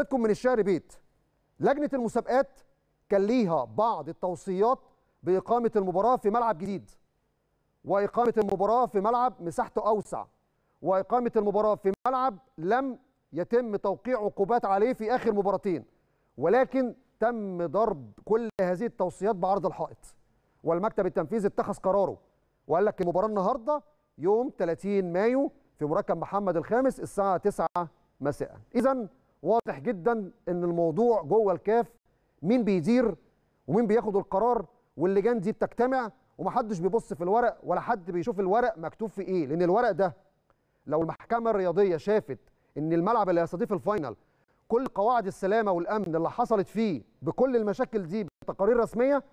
قصتكم من الشعر بيت لجنة المسابقات كان ليها بعض التوصيات بإقامة المباراة في ملعب جديد وإقامة المباراة في ملعب مساحته أوسع وإقامة المباراة في ملعب لم يتم توقيع عقوبات عليه في آخر مباراتين ولكن تم ضرب كل هذه التوصيات بعرض الحائط والمكتب التنفيذي اتخذ قراره وقال لك المباراة النهاردة يوم 30 مايو في مركب محمد الخامس الساعة 9 مساء إذا واضح جدا ان الموضوع جوه الكاف مين بيدير ومين بياخد القرار واللجان دي بتجتمع ومحدش بيبص في الورق ولا حد بيشوف الورق مكتوب في ايه لان الورق ده لو المحكمه الرياضيه شافت ان الملعب اللي هيستضيف الفاينل كل قواعد السلامه والامن اللي حصلت فيه بكل المشاكل دي بتقارير رسميه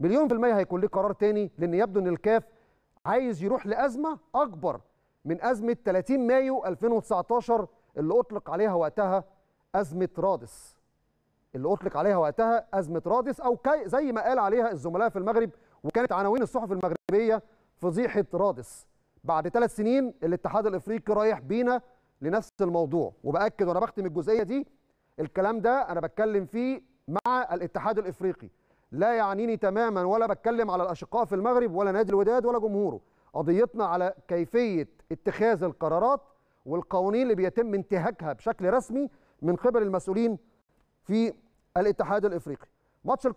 مليون في الميه هيكون ليه قرار تاني لان يبدو ان الكاف عايز يروح لازمه اكبر من ازمه 30 مايو 2019 اللي اطلق عليها وقتها ازمه رادس اللي اطلق عليها وقتها ازمه رادس او كي زي ما قال عليها الزملاء في المغرب وكانت عناوين الصحف المغربيه فضيحه رادس بعد ثلاث سنين الاتحاد الافريقي رايح بينا لنفس الموضوع وباكد وانا بختم الجزئيه دي الكلام ده انا بتكلم فيه مع الاتحاد الافريقي لا يعنيني تماما ولا بتكلم على الاشقاء في المغرب ولا نادي الوداد ولا جمهوره قضيتنا على كيفيه اتخاذ القرارات والقوانين اللي بيتم انتهاكها بشكل رسمي من قبل المسؤولين في الاتحاد الافريقي ماتش